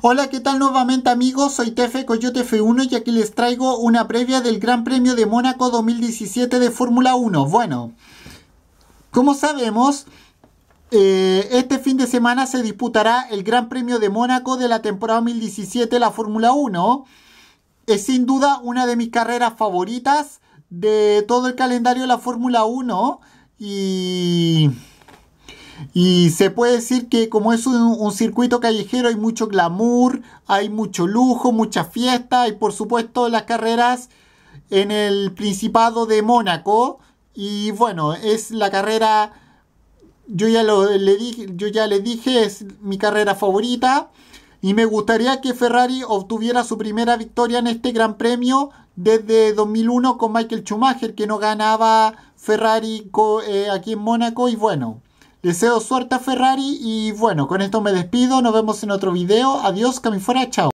Hola, ¿qué tal nuevamente amigos? Soy Tefe Coyote F1 y aquí les traigo una previa del Gran Premio de Mónaco 2017 de Fórmula 1. Bueno, como sabemos, eh, este fin de semana se disputará el Gran Premio de Mónaco de la temporada 2017 de la Fórmula 1. Es sin duda una de mis carreras favoritas de todo el calendario de la Fórmula 1 y y se puede decir que como es un, circuito callejero hay mucho glamour, hay mucho lujo, mucha fiesta y por supuesto las carreras en el Principado de Mónaco. Y bueno, es la carrera, yo ya, le, dije, yo ya le dije, es mi carrera favorita. Y me gustaría que Ferrari obtuviera su primera victoria en este Gran Premio desde 2001 con Michael Schumacher, que no ganaba Ferrari eh, aquí en Mónaco. Y bueno, Deseo suerte a Ferrari y bueno, con esto me despido. Nos vemos en otro video. Adiós, que chao.